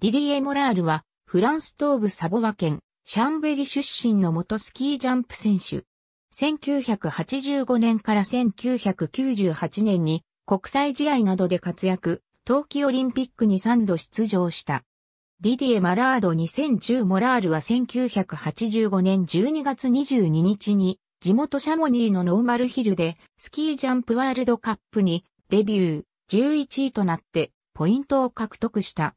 ディディエ・モラールは、フランス東部サボワ県、シャンベリ出身の元スキージャンプ選手。1985年から1998年に国際試合などで活躍、冬季オリンピックに3度出場した。ディディエ・マラード2010モラールは1985年12月22日に地元シャモニーのノーマルヒルでスキージャンプワールドカップにデビュー11位となってポイントを獲得した。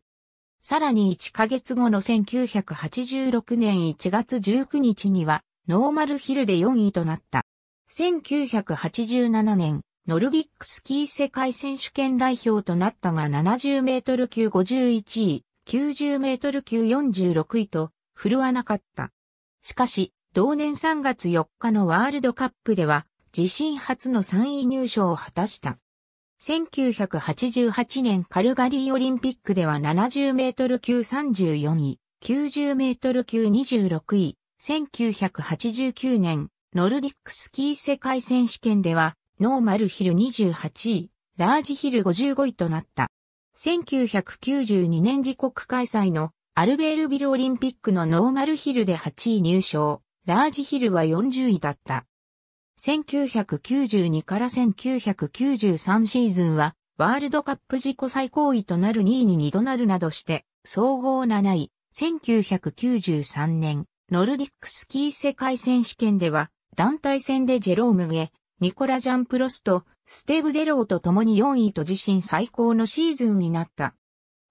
さらに1ヶ月後の1986年1月19日には、ノーマルヒルで4位となった。1987年、ノルディックスキー世界選手権代表となったが70メートル級51位、90メートル級46位と、振るわなかった。しかし、同年3月4日のワールドカップでは、自身初の3位入賞を果たした。1988年カルガリーオリンピックでは70メートル級34位、90メートル級26位、1989年ノルディックスキー世界選手権ではノーマルヒル28位、ラージヒル55位となった。1992年自国開催のアルベールビルオリンピックのノーマルヒルで8位入賞、ラージヒルは40位だった。1992から1993シーズンは、ワールドカップ自己最高位となる2位に2度なるなどして、総合7位、1993年、ノルディックスキー世界選手権では、団体戦でジェロームゲ、ニコラ・ジャンプロスと、ステブ・デローと共に4位と自身最高のシーズンになった。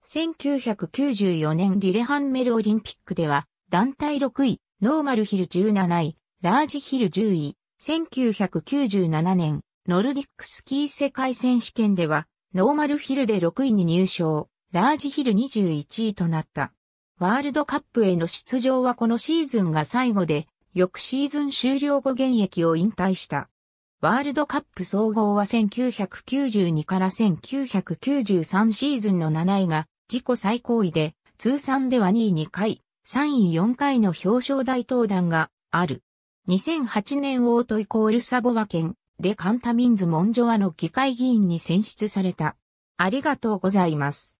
1994年リレハンメルオリンピックでは、団体6位、ノーマルヒル17位、ラージヒル10位、1997年、ノルディックスキー世界選手権では、ノーマルヒルで6位に入賞、ラージヒル21位となった。ワールドカップへの出場はこのシーズンが最後で、翌シーズン終了後現役を引退した。ワールドカップ総合は1992から1993シーズンの7位が自己最高位で、通算では2位2回、3位4回の表彰台登壇がある。2008年オートイコールサボワ県、レカンタミンズ・モンジョアの議会議員に選出された。ありがとうございます。